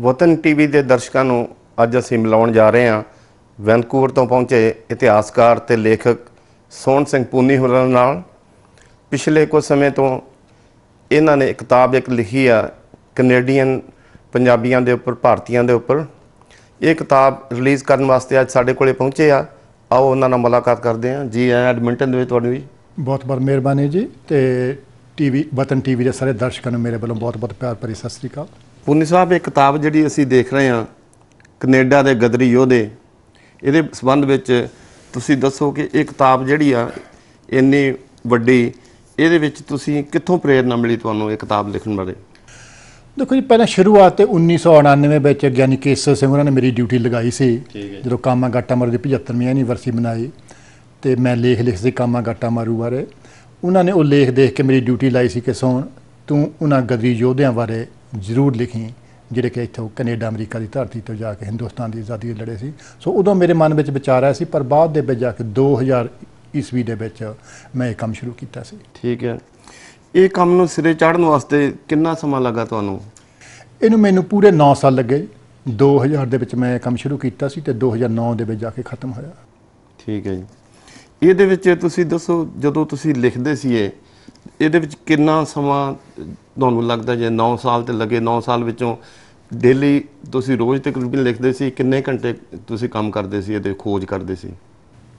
ਵਤਨ ਟੀਵੀ ਦੇ ਦਰਸ਼ਕਾਂ ਨੂੰ ਅੱਜ ਅਸੀਂ ਮਿਲਾਉਣ ਜਾ ਰਹੇ ਹਾਂ ਵੈਨਕੂਵਰ ਤੋਂ ਪਹੁੰਚੇ ਇਤਿਹਾਸਕਾਰ ਤੇ ਲੇਖਕ ਸੋਹਣ ਸਿੰਘ ਪੂਨੀ ਹੋਰਾਂ ਨਾਲ ਪਿਛਲੇ ਕੁਝ ਸਮੇਂ ਤੋਂ ਇਹਨਾਂ ਨੇ ਇੱਕ ਕਿਤਾਬ ਇੱਕ ਲਿਖੀ ਆ ਕੈਨੇਡੀਅਨ ਪੰਜਾਬੀਆਂ ਦੇ ਉੱਪਰ ਭਾਰਤੀਆਂ ਦੇ ਉੱਪਰ ਇਹ ਕਿਤਾਬ ਰਿਲੀਜ਼ ਕਰਨ ਵਾਸਤੇ ਅੱਜ ਸਾਡੇ ਕੋਲੇ ਪਹੁੰਚੇ ਆ ਆਓ ਉਹਨਾਂ ਨਾਲ ਮੁਲਾਕਾਤ ਕਰਦੇ ਹਾਂ ਜੀ ਐਡਮਿੰਟਨ ਦੇ ਵਿੱਚ ਤੁਹਾਨੂੰ ਵੀ ਬਹੁਤ ਬਹੁਤ ਮਿਹਰਬਾਨੀ ਜੀ ਤੇ ਟੀਵੀ ਵਤਨ ਟੀਵੀ ਦੇ ਸਾਰੇ ਦਰਸ਼ਕਾਂ ਨੂੰ ਮੇਰੇ ਵੱਲੋਂ ਬਹੁਤ ਬਹੁਤ ਪਿਆਰ ਭਰੀ ਸਤਿ ਸ੍ਰੀ ਅਕਾਲ ਪੁੰਨੀ ਸਾਹਿਬ ਇਹ ਕਿਤਾਬ ਜਿਹੜੀ ਅਸੀਂ ਦੇਖ ਰਹੇ ਹਾਂ ਕੈਨੇਡਾ ਦੇ ਗਦਰੀ ਯੋਧੇ ਇਹਦੇ ਸੰਬੰਧ ਵਿੱਚ ਤੁਸੀਂ ਦੱਸੋ ਕਿ ਇਹ ਕਿਤਾਬ ਜਿਹੜੀ ਆ ਇੰਨੀ ਵੱਡੀ ਇਹਦੇ ਵਿੱਚ ਤੁਸੀਂ ਕਿੱਥੋਂ ਪ੍ਰੇਰਣਾ ਮਿਲੀ ਤੁਹਾਨੂੰ ਇਹ ਕਿਤਾਬ ਲਿਖਣ ਬਾਰੇ ਦੇਖੋ ਜੀ ਪਹਿਲਾਂ ਸ਼ੁਰੂਆਤ ਤੇ 1999 ਵਿੱਚ ਗਿਆਨੀ ਕੇਸਰ ਸਿੰਘ ਉਹਨਾਂ ਨੇ ਮੇਰੀ ਡਿਊਟੀ ਲਗਾਈ ਸੀ ਜਦੋਂ ਕਾਮਾ ਗਾਟਾ ਮਾਰੂ ਦੀ 75ਵੀਂ ਐਨੀਵਰਸਰੀ ਮਨਾਈ ਤੇ ਮੈਂ ਲੇਖ ਲਿਖਦੇ ਕਾਮਾ ਗਾਟਾ ਮਾਰੂ ਬਾਰੇ ਉਹਨਾਂ ਨੇ ਉਹ ਲੇਖ ਦੇਖ ਕੇ ਮੇਰੀ ਡਿਊਟੀ ਲਾਈ ਸੀ ਕਿ ਸੋਣ ਤੂੰ ਉਹਨਾਂ ਗਦਰੀ ਯੋਧਿਆਂ ਬਾਰੇ ਜ਼ਰੂਰ ਲਿਖੀ ਜਿਹੜੇ ਕਿ ਇੱਥੋਂ ਕੈਨੇਡਾ ਅਮਰੀਕਾ ਦੀ ਧਰਤੀ ਤੋਂ ਜਾ ਕੇ ਹਿੰਦੁਸਤਾਨ ਦੀ ਆਜ਼ਾਦੀ ਲੜੇ ਸੀ ਸੋ ਉਦੋਂ ਮੇਰੇ ਮਨ ਵਿੱਚ ਵਿਚਾਰ ਆਇਆ ਸੀ ਪਰ ਬਾਅਦ ਦੇ ਵਿੱਚ ਜਾ ਕੇ 2000 ਈਸਵੀ ਦੇ ਵਿੱਚ ਮੈਂ ਇਹ ਕੰਮ ਸ਼ੁਰੂ ਕੀਤਾ ਸੀ ਠੀਕ ਹੈ ਇਹ ਕੰਮ ਨੂੰ ਸਿਰੇ ਚਾੜਨ ਵਾਸਤੇ ਕਿੰਨਾ ਸਮਾਂ ਲੱਗਾ ਤੁਹਾਨੂੰ ਇਹਨੂੰ ਮੈਨੂੰ ਪੂਰੇ 9 ਸਾਲ ਲੱਗੇ 2000 ਦੇ ਵਿੱਚ ਮੈਂ ਕੰਮ ਸ਼ੁਰੂ ਕੀਤਾ ਸੀ ਤੇ 2009 ਦੇ ਵਿੱਚ ਜਾ ਕੇ ਖਤਮ ਹੋਇਆ ਠੀਕ ਹੈ ਜੀ ਇਹਦੇ ਵਿੱਚ ਤੁਸੀਂ ਦੱਸੋ ਜਦੋਂ ਤੁਸੀਂ ਲਿਖਦੇ ਸੀ ਇਹ ਇਹਦੇ ਵਿੱਚ ਕਿੰਨਾ ਸਮਾਂ ਤੁਹਾਨੂੰ ਲੱਗਦਾ ਜੇ 9 ਸਾਲ ਤੇ ਲੱਗੇ 9 ਸਾਲ ਵਿੱਚੋਂ ਡੇਲੀ ਤੁਸੀਂ ਰੋਜ਼ ਤਕਰੀਬਨ ਲਿਖਦੇ ਸੀ ਕਿੰਨੇ ਘੰਟੇ ਤੁਸੀਂ ਕੰਮ ਕਰਦੇ ਸੀ ਇਹਦੇ ਖੋਜ ਕਰਦੇ ਸੀ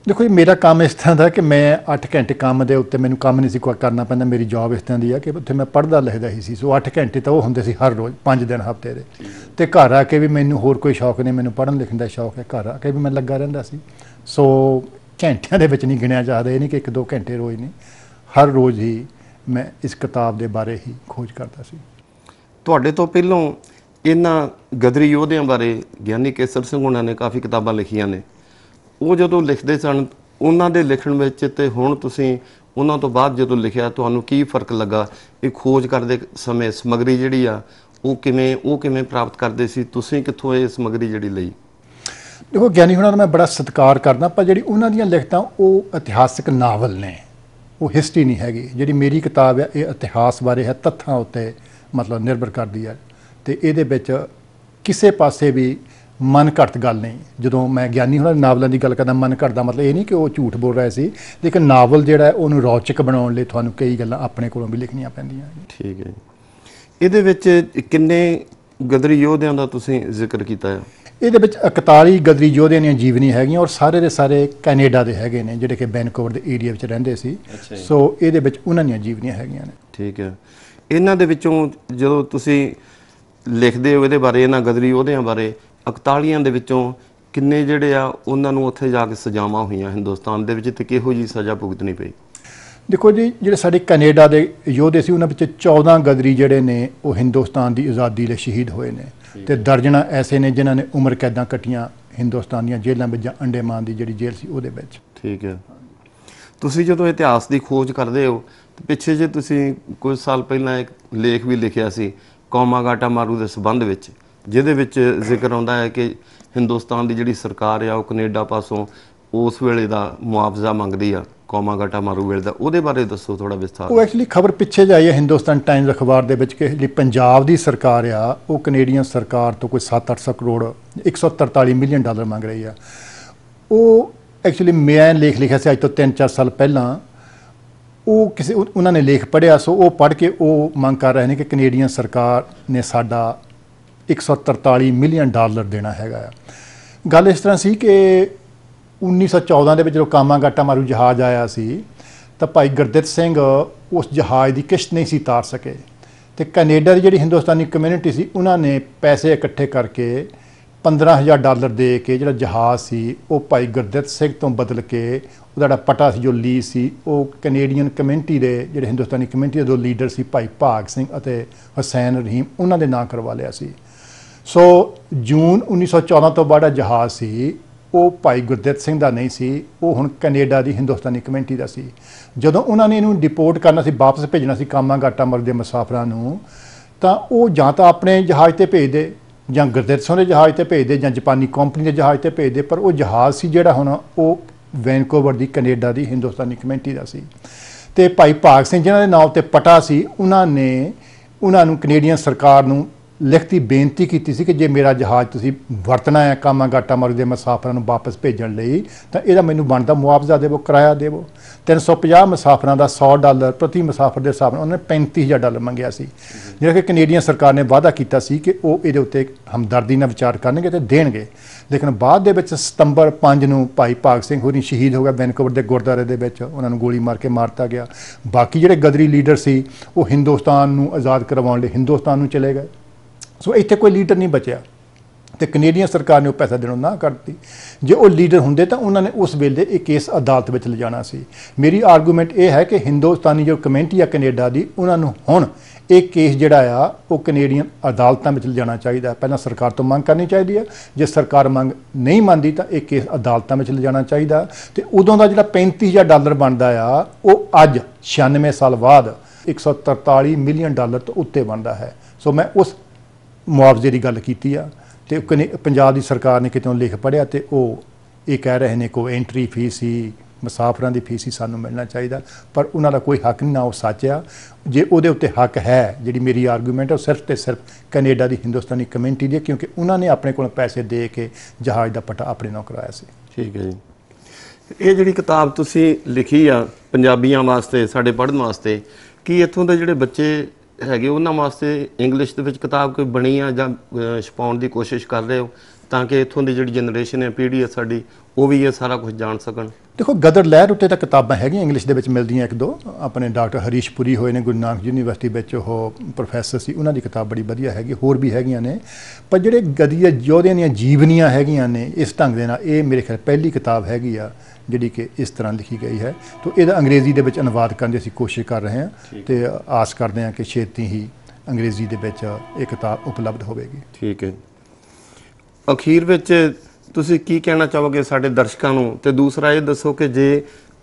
ਦੇਖੋ ਇਹ ਮੇਰਾ ਕੰਮ ਇਸ ਤਰ੍ਹਾਂ ਦਾ ਕਿ ਮੈਂ 8 ਘੰਟੇ ਕੰਮ ਦੇ ਉੱਤੇ ਮੈਨੂੰ ਕੰਮ ਨਹੀਂ ਸੀ ਕੋਈ ਕਰਨਾ ਪੈਂਦਾ ਮੇਰੀ ਜੌਬ ਇਸ ਤਰ੍ਹਾਂ ਦੀ ਆ ਕਿ ਉੱਥੇ ਮੈਂ ਪੜਦਾ ਲਿਖਦਾ ਹੀ ਸੀ ਸੋ 8 ਘੰਟੇ ਤਾਂ ਉਹ ਹੁੰਦੇ ਸੀ ਹਰ ਰੋਜ਼ 5 ਦਿਨ ਹਫਤੇ ਦੇ ਤੇ ਘਰ ਆ ਕੇ ਵੀ ਮੈਨੂੰ ਹੋਰ ਕੋਈ ਸ਼ੌਕ ਨਹੀਂ ਮੈਨੂੰ ਪੜਨ ਲਿਖਣ ਦਾ ਸ਼ੌਕ ਹੈ ਘਰ ਆ ਕੇ ਵੀ ਮੈਂ ਲੱਗਾ ਰਹਿੰਦਾ ਸੀ ਸੋ ਘੰਟਿਆਂ ਦੇ ਵਿੱਚ ਨਹੀਂ ਗਿਣਿਆ ਜਾ ਰਿਹਾ ਇਹ ਨਹੀਂ ਕਿ 1-2 ਘੰਟੇ ਰੋਜ਼ ਨਹੀਂ ਹਰ ਰੋਜ਼ ਹੀ ਮੈਂ ਇਸ ਕਿਤਾਬ ਦੇ ਬਾਰੇ ਹੀ ਖੋਜ ਕਰਦਾ ਸੀ ਤੁਹਾਡੇ ਤੋਂ ਪਹਿਲਾਂ ਇਹਨਾਂ ਗਦਰੀ ਯੋਧਿਆਂ ਬਾਰੇ ਗਿਆਨੀ ਕੇਸਰ ਸਿੰਘ ਉਹਨਾਂ ਨੇ ਕਾਫੀ ਕਿਤਾਬਾਂ ਲਿਖੀਆਂ ਨੇ ਉਹ ਜਦੋਂ ਲਿਖਦੇ ਸਨ ਉਹਨਾਂ ਦੇ ਲਿਖਣ ਵਿੱਚ ਤੇ ਹੁਣ ਤੁਸੀਂ ਉਹਨਾਂ ਤੋਂ ਬਾਅਦ ਜਦੋਂ ਲਿਖਿਆ ਤੁਹਾਨੂੰ ਕੀ ਫਰਕ ਲੱਗਾ ਇਹ ਖੋਜ ਕਰਦੇ ਸਮੇਂ ਸਮਗਰੀ ਜਿਹੜੀ ਆ ਉਹ ਕਿਵੇਂ ਉਹ ਕਿਵੇਂ ਪ੍ਰਾਪਤ ਕਰਦੇ ਸੀ ਤੁਸੀਂ ਕਿੱਥੋਂ ਇਹ ਸਮਗਰੀ ਜਿਹੜੀ ਲਈ ਦੇਖੋ ਗਿਆਨੀ ਹੁਣਾਂ ਦਾ ਮੈਂ ਬੜਾ ਸਤਿਕਾਰ ਕਰਦਾ ਪਰ ਜਿਹੜੀ ਉਹਨਾਂ ਦੀਆਂ ਲਿਖਤਾਂ ਉਹ ਇਤਿਹਾਸਿਕ ਨਾਵਲ ਨੇ ਉਹ ਹਿਸਟਰੀ ਨਹੀਂ ਹੈਗੀ ਜਿਹੜੀ ਮੇਰੀ ਕਿਤਾਬ ਹੈ ਇਹ ਇਤਿਹਾਸ ਬਾਰੇ ਹੈ ਤੱਥਾਂ ਉੱਤੇ ਮਤਲਬ ਨਿਰਭਰ ਕਰਦੀ ਹੈ ਤੇ ਇਹਦੇ ਵਿੱਚ ਕਿਸੇ ਪਾਸੇ ਵੀ ਮਨ ਘੜਤ ਗੱਲ ਨਹੀਂ ਜਦੋਂ ਮੈਂ ਗਿਆਨੀ ਹੁਣਾਂ ਨਾਵਲਾਂ ਦੀ ਗੱਲ ਕਰਦਾ ਮਨ ਘੜਦਾ ਮਤਲਬ ਇਹ ਨਹੀਂ ਕਿ ਉਹ ਝੂਠ ਬੋਲ ਰਿਹਾ ਸੀ ਲੇਕਿਨ ਨਾਵਲ ਜਿਹੜਾ ਹੈ ਉਹਨੂੰ ਰੌਚਕ ਬਣਾਉਣ ਲਈ ਤੁਹਾਨੂੰ ਕਈ ਗੱਲਾਂ ਆਪਣੇ ਕੋਲੋਂ ਵੀ ਲਿਖਣੀਆਂ ਪੈਂਦੀਆਂ ਠੀਕ ਹੈ ਇਹਦੇ ਵਿੱਚ ਕਿੰਨੇ ਗਦਰੀ ਯੋਧਿਆਂ ਦਾ ਤੁਸੀਂ ਜ਼ਿਕਰ ਕੀਤਾ ਹੈ ਇਹਦੇ ਵਿੱਚ 41 ਗਦਰੀ ਯੋਧਿਆਂ ਦੀਆਂ ਜੀਵਨੀ ਹੈਗੀਆਂ ਔਰ ਸਾਰੇ ਦੇ ਸਾਰੇ ਕੈਨੇਡਾ ਦੇ ਹੈਗੇ ਨੇ ਜਿਹੜੇ ਕਿ ਬੈਨਕੋਵਰ ਦੇ ਏਰੀਆ ਵਿੱਚ ਰਹਿੰਦੇ ਸੀ ਸੋ ਇਹਦੇ ਵਿੱਚ ਉਹਨਾਂ ਦੀਆਂ ਜੀਵਨੀਆਂ ਹੈਗੀਆਂ ਨੇ ਠੀਕ ਹੈ ਇਹਨਾਂ ਦੇ ਵਿੱਚੋਂ ਜਦੋਂ ਤੁਸੀਂ ਲਿਖਦੇ ਹੋ ਇਹਦੇ ਬਾਰੇ ਇਹਨਾਂ ਗਦਰੀ ਯੋਧਿਆਂ ਬਾਰੇ 41 ਦੇ ਵਿੱਚੋਂ ਕਿੰਨੇ ਜਿਹੜੇ ਆ ਉਹਨਾਂ ਨੂੰ ਉੱਥੇ ਜਾ ਕੇ ਸਜ਼ਾਵਾਂ ਹੋਈਆਂ ਹਿੰਦੁਸਤਾਨ ਦੇ ਵਿੱਚ ਤੇ ਕਿਹੋ ਜੀ ਸਜ਼ਾ ਭੁਗਤਣੀ ਪਈ ਦੇਖੋ ਜੀ ਜਿਹੜੇ ਸਾਡੇ ਕੈਨੇਡਾ ਦੇ ਯੋਧੇ ਸੀ ਉਹਨਾਂ ਵਿੱਚ 14 ਗਦਰੀ ਜਿਹੜੇ ਨੇ ਉਹ ਹਿੰਦੁਸਤਾਨ ਦੀ ਆਜ਼ਾਦੀ ਲਈ ਸ਼ਹੀਦ ਹੋਏ ਨੇ ਤੇ ਦਰਜਣਾ ਐਸੇ ਨੇ ਜਿਨ੍ਹਾਂ ਨੇ ਉਮਰ ਕੈਦਾਂ ਕੱਟੀਆਂ ਹਿੰਦੁਸਤਾਨੀਆਂ ਜੇਲ੍ਹਾਂ ਵਿੱਚ ਜਾਂ ਅੰਡੇਮਾਨ ਦੀ ਜਿਹੜੀ ਜੇਲ੍ਹ ਸੀ ਉਹਦੇ ਵਿੱਚ ਠੀਕ ਹੈ ਤੁਸੀਂ ਜਦੋਂ ਇਤਿਹਾਸ ਦੀ ਖੋਜ ਕਰਦੇ ਹੋ ਤੇ ਪਿੱਛੇ ਜੇ ਤੁਸੀਂ ਕੁਝ ਸਾਲ ਪਹਿਲਾਂ ਇੱਕ ਲੇਖ ਵੀ ਲਿਖਿਆ ਸੀ ਕੌਮਾਗਾਟਾ ਮਾਰੂ ਦੇ ਸਬੰਧ ਵਿੱਚ ਜਿਹਦੇ ਵਿੱਚ ਜ਼ਿਕਰ ਆਉਂਦਾ ਹੈ ਕਿ ਹਿੰਦੁਸਤਾਨ ਦੀ ਜਿਹੜੀ ਸਰਕਾਰ ਆ ਉਹ ਕੈਨੇਡਾ ਪਾਸੋਂ ਉਸ ਵੇਲੇ ਦਾ ਮੁਆਵਜ਼ਾ ਮੰਗਦੀ ਆ ਕੌਮਾ ਘਟਾ ਮਾਰੂ ਵੇਲੇ ਦਾ ਉਹਦੇ ਬਾਰੇ ਦੱਸੋ ਥੋੜਾ ਵਿਸਥਾਰ ਉਹ ਐਕਚੁਅਲੀ ਖਬਰ ਪਿੱਛੇ ਜਾਈ ਹੈ ਹਿੰਦੁਸਤਾਨ ਟਾਈਮਜ਼ ਅਖਬਾਰ ਦੇ ਵਿੱਚ ਕਿ ਜਿਹੜੀ ਪੰਜਾਬ ਦੀ ਸਰਕਾਰ ਆ ਉਹ ਕੈਨੇਡੀਅਨ ਸਰਕਾਰ ਤੋਂ ਕੋਈ 7-800 ਕਰੋੜ 143 ਮਿਲੀਅਨ ਡਾਲਰ ਮੰਗ ਰਹੀ ਆ ਉਹ ਐਕਚੁਅਲੀ ਮੈਂ ਲੇਖ ਲਿਖਿਆ ਸੀ ਅੱਜ ਤੋਂ 3-4 ਸਾਲ ਪਹਿਲਾਂ ਉਹ ਕਿਸੇ ਉਹਨਾਂ ਨੇ ਲੇਖ ਪੜਿਆ ਸੋ ਉਹ ਪੜ ਕੇ ਉਹ ਮੰਗ ਕਰ ਰਹੇ ਨੇ ਕਿ ਕੈਨੇਡੀਅਨ ਸਰਕਾਰ ਨੇ ਸਾਡਾ 143 ਮਿਲੀਅਨ ਡਾਲਰ ਦੇਣਾ ਹੈਗਾ ਆ ਗੱਲ ਇਸ ਤਰ੍ਹਾਂ ਸੀ ਕਿ 1914 ਦੇ ਵਿੱਚ ਜਦੋਂ ਕਾਮਾਗਾਟਾ ਮਾਰੂ ਜਹਾਜ਼ ਆਇਆ ਸੀ ਤਾਂ ਭਾਈ ਗੁਰਦਿੱਤ ਸਿੰਘ ਉਸ ਜਹਾਜ਼ ਦੀ ਕਿਸ਼ਤ ਨਹੀਂ ਸੀ ਤਾਰ ਸਕੇ ਤੇ ਕੈਨੇਡਾ ਦੀ ਜਿਹੜੀ ਹਿੰਦੁਸਤਾਨੀ ਕਮਿਊਨਿਟੀ ਸੀ ਉਹਨਾਂ ਨੇ ਪੈਸੇ ਇਕੱਠੇ ਕਰਕੇ 15000 ਡਾਲਰ ਦੇ ਕੇ ਜਿਹੜਾ ਜਹਾਜ਼ ਸੀ ਉਹ ਭਾਈ ਗੁਰਦਿੱਤ ਸਿੰਘ ਤੋਂ ਬਦਲ ਕੇ ਉਹਦਾ ਜਿਹੜਾ ਪਟਾ ਸੀ ਜੋ ਲੀ ਸੀ ਉਹ ਕੈਨੇਡੀਅਨ ਕਮਿਊਨਿਟੀ ਦੇ ਜਿਹੜੇ ਹਿੰਦੁਸਤਾਨੀ ਕਮਿਊਨਿਟੀ ਦੇ ਦੋ ਲੀਡਰ ਸੀ ਭਾਈ ਭਾਗ ਸਿੰਘ ਅਤੇ ਹੁਸੈਨ ਰਹੀਮ ਉਹਨਾਂ ਦੇ ਨਾਂ ਕਰਵਾ ਲਿਆ ਸੀ ਸੋ ਜੂਨ 1914 ਤੋਂ ਬਾਅਦ ਜਹਾਜ਼ ਸੀ ਉਹ ਭਾਈ ਗੁਰਦੇਵ ਸਿੰਘ ਦਾ ਨਹੀਂ ਸੀ ਉਹ ਹੁਣ ਕੈਨੇਡਾ ਦੀ ਹਿੰਦੁਸਤਾਨੀ ਕਮੇਟੀ ਦਾ ਸੀ ਜਦੋਂ ਉਹਨਾਂ ਨੇ ਇਹਨੂੰ ਡਿਪੋਰਟ ਕਰਨਾ ਸੀ ਵਾਪਸ ਭੇਜਣਾ ਸੀ ਕਾਮਾਂਗਾਟਾ ਮਰਦੇ ਮੁਸਾਫਰਾਂ ਨੂੰ ਤਾਂ ਉਹ ਜਾਂ ਤਾਂ ਆਪਣੇ ਜਹਾਜ਼ ਤੇ ਭੇਜ ਦੇ ਜਾਂ ਗੁਰਦੇਵ ਸਿੰਘ ਦੇ ਜਹਾਜ਼ ਤੇ ਭੇਜ ਦੇ ਜਾਂ ਜਾਪਾਨੀ ਕੰਪਨੀ ਦੇ ਜਹਾਜ਼ ਤੇ ਭੇਜ ਦੇ ਪਰ ਉਹ ਜਹਾਜ਼ ਸੀ ਜਿਹੜਾ ਹੁਣ ਉਹ ਵੈਨਕੂਵਰ ਦੀ ਕੈਨੇਡਾ ਦੀ ਹਿੰਦੁਸਤਾਨੀ ਕਮੇਟੀ ਦਾ ਸੀ ਤੇ ਭਾਈ ਭਾਗ ਸਿੰਘ ਜਿਨ੍ਹਾਂ ਦੇ ਨਾਮ ਤੇ ਪਟਾ ਸੀ ਉਹਨਾਂ ਨੇ ਉਹਨਾਂ ਨੂੰ ਕੈਨੇਡੀਅਨ ਸਰਕਾਰ ਨੂੰ ਲਿਖਤੀ ਬੇਨਤੀ ਕੀਤੀ ਸੀ ਕਿ ਜੇ ਮੇਰਾ ਜਹਾਜ਼ ਤੁਸੀਂ ਵਰਤਣਾ ਹੈ ਕਾਮਾਗਾਟਾ ਮਾਰੂ ਦੇ ਮੁਸਾਫਰਾਂ ਨੂੰ ਵਾਪਸ ਭੇਜਣ ਲਈ ਤਾਂ ਇਹਦਾ ਮੈਨੂੰ ਬਣਦਾ ਮੁਆਵਜ਼ਾ ਦੇਵੋ ਕਿਰਾਇਆ ਦੇਵੋ 350 ਮੁਸਾਫਰਾਂ ਦਾ 100 ਡਾਲਰ ਪ੍ਰਤੀ ਮੁਸਾਫਰ ਦੇ ਹਿਸਾਬ ਨਾਲ ਉਹਨੇ 35000 ਡਾਲਰ ਮੰਗਿਆ ਸੀ ਜਿਹੜਾ ਕਿ ਕੈਨੇਡੀਅਨ ਸਰਕਾਰ ਨੇ ਵਾਅਦਾ ਕੀਤਾ ਸੀ ਕਿ ਉਹ ਇਹਦੇ ਉੱਤੇ ਹਮਦਰਦੀ ਨਾਲ ਵਿਚਾਰ ਕਰਨਗੇ ਤੇ ਦੇਣਗੇ ਲੇਕਿਨ ਬਾਅਦ ਦੇ ਵਿੱਚ ਸਤੰਬਰ 5 ਨੂੰ ਭਾਈ ਭਾਗ ਸਿੰਘ ਹੋਰੀ ਸ਼ਹੀਦ ਹੋ ਗਿਆ ਵੈਨਕੂਵਰ ਦੇ ਗੁਰਦਾਰੇ ਦੇ ਵਿੱਚ ਉਹਨਾਂ ਨੂੰ ਗੋਲੀ ਮਾਰ ਕੇ ਮਾਰਤਾ ਗਿਆ ਬਾਕੀ ਜਿਹੜੇ ਗਦਰੀ ਲੀਡਰ ਸੀ ਉਹ ਹਿੰਦੁਸਤਾਨ ਨੂੰ ਆਜ਼ਾਦ ਕਰਵਾਉਣ ਲਈ ਹਿੰਦੁਸਤਾਨ ਨੂੰ ਚਲੇ ਗਏ ਸੋ ਇੱਥੇ ਕੋਈ ਲੀਡਰ ਨਹੀਂ ਬਚਿਆ ਤੇ ਕੈਨੇਡੀਅਨ ਸਰਕਾਰ ਨੇ ਉਹ ਪੈਸਾ ਦੇਣੋਂ ਨਾ ਕਰਤੀ ਜੇ ਉਹ ਲੀਡਰ ਹੁੰਦੇ ਤਾਂ ਉਹਨਾਂ ਨੇ ਉਸ ਵੇਲੇ ਇਹ ਕੇਸ ਅਦਾਲਤ ਵਿੱਚ ਲਿਜਾਣਾ ਸੀ ਮੇਰੀ ਆਰਗੂਮੈਂਟ ਇਹ ਹੈ ਕਿ ਹਿੰਦੁਸਤਾਨੀ ਜੋ ਕਮੇਟੀ ਆ ਕੈਨੇਡਾ ਦੀ ਉਹਨਾਂ ਨੂੰ ਹੁਣ ਇਹ ਕੇਸ ਜਿਹੜਾ ਆ ਉਹ ਕੈਨੇਡੀਅਨ ਅਦਾਲਤਾਂ ਵਿੱਚ ਲਿਜਾਣਾ ਚਾਹੀਦਾ ਪਹਿਲਾਂ ਸਰਕਾਰ ਤੋਂ ਮੰਗ ਕਰਨੀ ਚਾਹੀਦੀ ਹੈ ਜੇ ਸਰਕਾਰ ਮੰਗ ਨਹੀਂ ਮੰਨਦੀ ਤਾਂ ਇਹ ਕੇਸ ਅਦਾਲਤਾਂ ਵਿੱਚ ਲਿਜਾਣਾ ਚਾਹੀਦਾ ਤੇ ਉਦੋਂ ਦਾ ਜਿਹੜਾ 35000 ਡਾਲਰ ਬਣਦਾ ਆ ਉਹ ਅੱਜ 96 ਸਾਲ ਬਾਅਦ 143 ਮਿਲੀਅਨ ਡਾਲਰ ਤੋਂ ਉੱਤੇ ਬਣਦਾ ਹੈ ਸੋ ਮੈਂ ਉਸ ਮੁਆਵਜ਼ੇ ਦੀ ਗੱਲ ਕੀਤੀ ਆ ਤੇ ਪੰਜਾਬ ਦੀ ਸਰਕਾਰ ਨੇ ਕਿਤੇੋਂ ਲਿਖ ਪੜਿਆ ਤੇ ਉਹ ਇਹ ਕਹਿ ਰਹੇ ਨੇ ਕੋ ਐਂਟਰੀ ਫੀਸ ਹੀ ਮੁਸਾਫਰਾਂ ਦੀ ਫੀਸ ਹੀ ਸਾਨੂੰ ਮਿਲਣਾ ਚਾਹੀਦਾ ਪਰ ਉਹਨਾਂ ਦਾ ਕੋਈ ਹੱਕ ਨਹੀਂ ਨਾ ਉਹ ਸੱਚ ਆ ਜੇ ਉਹਦੇ ਉੱਤੇ ਹੱਕ ਹੈ ਜਿਹੜੀ ਮੇਰੀ ਆਰਗੂਮੈਂਟ ਹੈ ਉਹ ਸਿਰਫ ਤੇ ਸਿਰਫ ਕੈਨੇਡਾ ਦੀ ਹਿੰਦੁਸਤਾਨੀ ਕਮਿਊਨਿਟੀ ਦੀ ਕਿਉਂਕਿ ਉਹਨਾਂ ਨੇ ਆਪਣੇ ਕੋਲ ਪੈਸੇ ਦੇ ਕੇ ਜਹਾਜ਼ ਦਾ ਪਟਾ ਆਪਣੇ ਨਾਲ ਕਰਾਇਆ ਸੀ ਠੀਕ ਹੈ ਜੀ ਇਹ ਜਿਹੜੀ ਕਿਤਾਬ ਤੁਸੀਂ ਲਿਖੀ ਆ ਪੰਜਾਬੀਆਂ ਵਾਸਤੇ ਸਾਡੇ ਪੜਨ ਵਾਸਤੇ ਕੀ ਇੱਥੋਂ ਦੇ ਜਿਹੜੇ ਬੱਚੇ ਹੈਗੇ ਉਹਨਾਂ ਵਾਸਤੇ ਇੰਗਲਿਸ਼ ਦੇ ਵਿੱਚ ਕਿਤਾਬ ਕੋਈ ਬਣੀ ਆ ਜਾਂ ਛਪਾਉਣ ਦੀ ਕੋਸ਼ਿਸ਼ ਕਰ ਰਹੇ ਹੋ ਤਾਂ ਕਿ ਇਥੋਂ ਦੀ ਜਿਹੜੀ ਜਨਰੇਸ਼ਨ ਹੈ ਪੀੜ੍ਹੀ ਹੈ ਸਾਡੀ ਉਹ ਵੀ ਇਹ ਸਾਰਾ ਕੁਝ ਜਾਣ ਸਕਣ ਦੇਖੋ ਗਦਰ ਲਹਿਰ ਉੱਤੇ ਤਾਂ ਕਿਤਾਬਾਂ ਹੈਗੀਆਂ ਇੰਗਲਿਸ਼ ਦੇ ਵਿੱਚ ਮਿਲਦੀਆਂ ਇੱਕ ਦੋ ਆਪਣੇ ਡਾਕਟਰ ਹਰੀਸ਼ ਪੁਰੀ ਹੋਏ ਨੇ ਗੁਰੂ ਨਾਨਕ ਯੂਨੀਵਰਸਿਟੀ ਵਿੱਚ ਉਹ ਪ੍ਰੋਫੈਸਰ ਸੀ ਉਹਨਾਂ ਦੀ ਕਿਤਾਬ ਬੜੀ ਵਧੀਆ ਹੈਗੀ ਹੋਰ ਵੀ ਹੈਗੀਆਂ ਨੇ ਪਰ ਜਿਹੜੇ ਗਦੀਆ ਯੋਧਿਆਂ ਦੀਆਂ ਜੀਵਨੀਆਂ ਹੈਗੀਆਂ ਨੇ ਇਸ ਢੰਗ ਦੇ ਨਾਲ ਇਹ ਮੇਰੇ ਖਿਆਲ ਪਹਿਲੀ ਕਿਤਾਬ ਹੈਗੀ ਆ ਜਿਹੜੀ ਕਿ ਇਸ ਤਰ੍ਹਾਂ ਲਿਖੀ ਗਈ ਹੈ ਤੋਂ ਇਹਦਾ ਅੰਗਰੇਜ਼ੀ ਦੇ ਵਿੱਚ ਅਨੁਵਾਦ ਕਰਨ ਦੀ ਅਸੀਂ ਕੋਸ਼ਿਸ਼ ਕਰ ਰਹੇ ਹਾਂ ਤੇ ਆਸ ਕਰਦੇ ਹਾਂ ਕਿ ਛੇਤੀ ਹੀ ਅੰਗਰੇਜ਼ੀ ਦੇ ਵਿੱਚ ਇਹ ਕਿਤਾਬ ਉਪਲਬਧ ਹੋਵੇਗੀ ਠੀਕ ਹੈ ਅਖੀਰ ਵਿੱਚ ਤੁਸੀਂ ਕੀ ਕਹਿਣਾ ਚਾਹੋਗੇ ਸਾਡੇ ਦਰਸ਼ਕਾਂ ਨੂੰ ਤੇ ਦੂਸਰਾ ਇਹ ਦੱਸੋ ਕਿ ਜੇ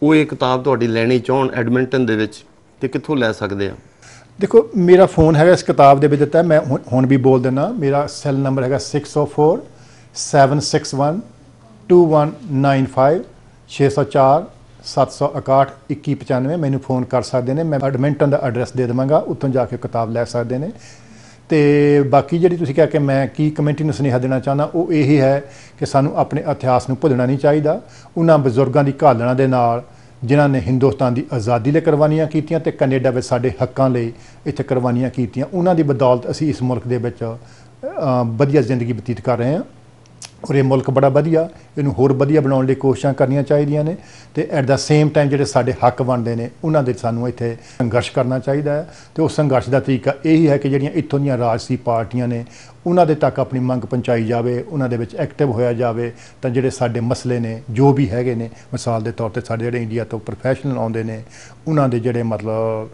ਉਹ ਇਹ ਕਿਤਾਬ ਤੁਹਾਡੀ ਲੈਣੀ ਚਾਹਣ ਐਡਮਿੰਟਨ ਦੇ ਵਿੱਚ ਤੇ ਕਿੱਥੋਂ ਲੈ ਸਕਦੇ ਆ ਦੇਖੋ ਮੇਰਾ ਫੋਨ ਹੈਗਾ ਇਸ ਕਿਤਾਬ ਦੇ ਵਿੱਚ ਦਿੱਤਾ ਮੈਂ ਹੁਣ ਵੀ ਬੋਲ ਦਿੰਦਾ ਮੇਰਾ ਸੈੱਲ ਨੰਬਰ ਹੈਗਾ 604 761 2195 604 761 2195 ਮੈਨੂੰ ਫੋਨ ਕਰ ਸਕਦੇ ਨੇ ਮੈਂ ਐਡਮਿੰਟਨ ਦਾ ਐਡਰੈਸ ਦੇ ਦਵਾਂਗਾ ਉੱਥੋਂ ਜਾ ਕੇ ਕਿਤਾਬ ਲੈ ਸਕਦੇ ਨੇ ਤੇ ਬਾਕੀ ਜਿਹੜੀ ਤੁਸੀਂ ਕਿਹਾ ਕਿ ਮੈਂ ਕੀ ਕਮੈਂਟੀ ਨੂੰ ਸੁਨੇਹਾ ਦੇਣਾ ਚਾਹੁੰਦਾ ਉਹ ਇਹ ਹੀ ਹੈ ਕਿ ਸਾਨੂੰ ਆਪਣੇ ਇਤਿਹਾਸ ਨੂੰ ਭੁੱਲਣਾ ਨਹੀਂ ਚਾਹੀਦਾ ਉਹਨਾਂ ਬਜ਼ੁਰਗਾਂ ਦੀ ਘਾਲਣਾ ਦੇ ਨਾਲ ਜਿਨ੍ਹਾਂ ਨੇ ਹਿੰਦੁਸਤਾਨ ਦੀ ਆਜ਼ਾਦੀ ਲਈ ਕੁਰਬਾਨੀਆਂ ਕੀਤੀਆਂ ਤੇ ਕੈਨੇਡਾ ਵਿੱਚ ਸਾਡੇ ਹੱਕਾਂ ਲਈ ਇੱਥੇ ਕੁਰਬਾਨੀਆਂ ਕੀਤੀਆਂ ਉਹਨਾਂ ਦੀ ਬਦੌਲਤ ਅਸੀਂ ਇਸ ਮੁਲਕ ਦੇ ਵਿੱਚ ਵਧੀਆ ਜ਼ਿੰਦਗੀ ਬਤੀਤ ਕਰ ਰਹੇ ਹਾਂ ਔਰ ਇਹ ਮੁਲਕ ਬੜਾ ਵਧੀਆ ਇਹਨੂੰ ਹੋਰ ਵਧੀਆ ਬਣਾਉਣ ਲਈ ਕੋਸ਼ਿਸ਼ਾਂ ਕਰਨੀਆਂ ਚਾਹੀਦੀਆਂ ਨੇ ਤੇ ਐਟ ਦਾ ਸੇਮ ਟਾਈਮ ਜਿਹੜੇ ਸਾਡੇ ਹੱਕ ਬਣਦੇ ਨੇ ਉਹਨਾਂ ਦੇ ਸਾਨੂੰ ਇੱਥੇ ਸੰਘਰਸ਼ ਕਰਨਾ ਚਾਹੀਦਾ ਹੈ ਤੇ ਉਹ ਸੰਘਰਸ਼ ਦਾ ਤਰੀਕਾ ਇਹੀ ਹੈ ਕਿ ਜਿਹੜੀਆਂ ਇੱਥੋਂ ਦੀਆਂ ਰਾਜਸੀ ਪਾਰਟੀਆਂ ਨੇ ਉਹਨਾਂ ਦੇ ਤੱਕ ਆਪਣੀ ਮੰਗ ਪਹੁੰਚਾਈ ਜਾਵੇ ਉਹਨਾਂ ਦੇ ਵਿੱਚ ਐਕਟਿਵ ਹੋਇਆ ਜਾਵੇ ਤਾਂ ਜਿਹੜੇ ਸਾਡੇ ਮਸਲੇ ਨੇ ਜੋ ਵੀ ਹੈਗੇ ਨੇ ਮਿਸਾਲ ਦੇ ਤੌਰ ਤੇ ਸਾਡੇ ਜਿਹੜੇ ਇੰਡੀਆ ਤੋਂ ਪ੍ਰੋਫੈਸ਼ਨਲ ਆਉਂਦੇ ਨੇ ਉਹਨਾਂ ਦੇ ਜਿਹੜੇ ਮਤਲਬ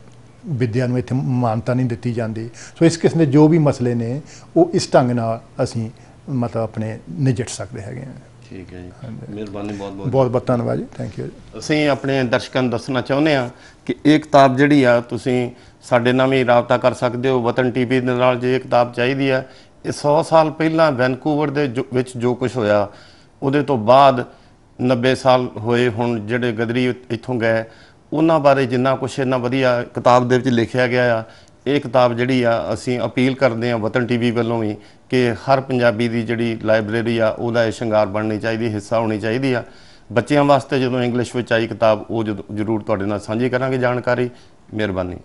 ਵਿਦਿਆ ਨੂੰ ਇੱਥੇ ਮਾਨਤਾ ਨਹੀਂ ਦਿੱਤੀ ਜਾਂਦੀ ਸੋ ਇਸ ਕਿਸਮ ਦੇ ਜੋ ਵੀ ਮਸਲੇ ਨੇ ਉਹ ਇਸ ਢੰਗ ਨਾਲ ਅਸੀਂ ਮਤਲਬ ਆਪਣੇ ਨਿਜਟ ਸਕਦੇ ਹੈਗੇ ਆ ਠੀਕ ਹੈ ਜੀ ਮਿਹਰਬਾਨੀ ਬਹੁਤ ਬਹੁਤ ਬਹੁਤ ਬਹੁਤ ਧੰਨਵਾਦ ਜੀ ਥੈਂਕ ਯੂ ਅਸੀਂ ਆਪਣੇ ਦਰਸ਼ਕਾਂ ਨੂੰ ਦੱਸਣਾ ਚਾਹੁੰਦੇ ਆ ਕਿ ਇਹ ਕਿਤਾਬ ਜਿਹੜੀ ਆ ਤੁਸੀਂ ਸਾਡੇ ਨਾਲ ਵੀ ਰਾਬਤਾ ਕਰ ਸਕਦੇ ਹੋ ਵਤਨ ਟੀਵੀ ਦੇ ਨਾਲ ਜੇ ਇਹ ਕਿਤਾਬ ਚਾਹੀਦੀ ਆ ਇਹ 100 ਸਾਲ ਪਹਿਲਾਂ ਵੈਨਕੂਵਰ ਦੇ ਵਿੱਚ ਜੋ ਕੁਝ ਹੋਇਆ ਉਹਦੇ ਤੋਂ ਬਾਅਦ 90 ਸਾਲ ਹੋਏ ਹੁਣ ਜਿਹੜੇ ਗਦਰੀ ਇੱਥੋਂ ਗਏ ਉਹਨਾਂ ਬਾਰੇ ਜਿੰਨਾ ਕੁਝ ਇਹਨਾਂ ਵਧੀਆ ਕਿਤਾਬ ਦੇ ਵਿੱਚ ਲਿਖਿਆ ਗਿਆ ਆ ਇਹ ਕਿਤਾਬ ਜਿਹੜੀ ਆ ਅਸੀਂ ਅਪੀਲ ਕਰਦੇ ਆ ਵਤਨ ਟੀਵੀ ਵੱਲੋਂ ਵੀ ਕਿ ਹਰ ਪੰਜਾਬੀ ਦੀ ਜਿਹੜੀ ਲਾਇਬ੍ਰੇਰੀ ਆ ਉਹਦਾ ਇਹ ਸ਼ਿੰਗਾਰ ਬਣਨੀ ਚਾਹੀਦੀ ਹਿੱਸਾ ਹੋਣੀ ਚਾਹੀਦੀ ਆ ਬੱਚਿਆਂ ਵਾਸਤੇ ਜਦੋਂ ਇੰਗਲਿਸ਼ ਵਿੱਚ ਆਈ ਕਿਤਾਬ ਉਹ ਜ਼ਰੂਰ ਤੁਹਾਡੇ ਨਾਲ ਸਾਂਝੀ ਕਰਾਂਗੇ ਜਾਣਕਾਰੀ ਮਿਹਰਬਾਨੀ